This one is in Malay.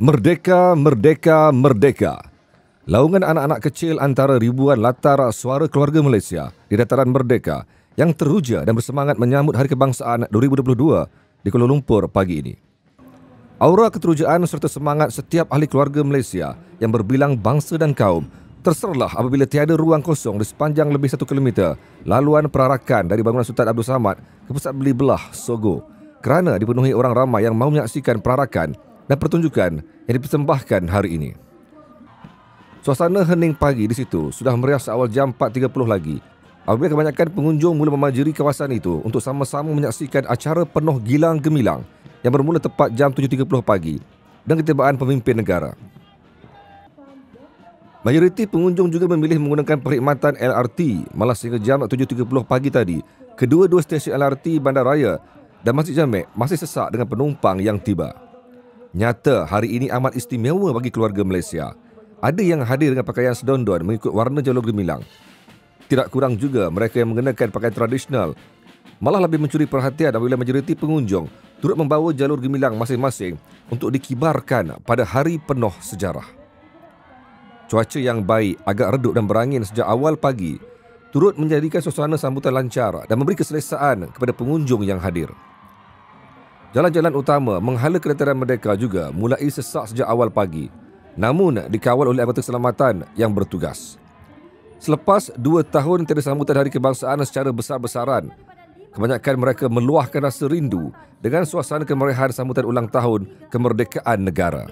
Merdeka, merdeka, merdeka. Laungan anak-anak kecil antara ribuan latar suara keluarga Malaysia di dataran Merdeka yang teruja dan bersemangat menyambut Hari Kebangsaan 2022 di Kuala Lumpur pagi ini. Aura keterujaan serta semangat setiap ahli keluarga Malaysia yang berbilang bangsa dan kaum terserlah apabila tiada ruang kosong di sepanjang lebih satu kilometer laluan perarakan dari bangunan Sultan Abdul Samad ke Pusat Beli Belah, Sogo kerana dipenuhi orang ramai yang mahu menyaksikan perarakan dan pertunjukan yang dipersembahkan hari ini. Suasana hening pagi di situ sudah meriah seawal jam 4.30 lagi apabila kebanyakan pengunjung mula memanjiri kawasan itu untuk sama-sama menyaksikan acara penuh gilang gemilang yang bermula tepat jam 7.30 pagi dan ketibaan pemimpin negara. Majoriti pengunjung juga memilih menggunakan perkhidmatan LRT malah sehingga jam 7.30 pagi tadi kedua-dua stesen LRT Bandaraya dan Masjid Jamek masih sesak dengan penumpang yang tiba. Nyata hari ini amat istimewa bagi keluarga Malaysia. Ada yang hadir dengan pakaian sedondon mengikut warna jalur gemilang. Tidak kurang juga mereka yang mengenakan pakaian tradisional. Malah lebih mencuri perhatian apabila majoriti pengunjung turut membawa jalur gemilang masing-masing untuk dikibarkan pada hari penuh sejarah. Cuaca yang baik agak redup dan berangin sejak awal pagi turut menjadikan suasana sambutan lancar dan memberi keselesaan kepada pengunjung yang hadir. Jalan-jalan utama menghala kereta Merdeka juga mulai sesak sejak awal pagi. Namun dikawal oleh anggota keselamatan yang bertugas. Selepas dua tahun tidak sambutan hari kebangsaan secara besar-besaran, kebanyakan mereka meluahkan rasa rindu dengan suasana kemerahan sambutan ulang tahun kemerdekaan negara.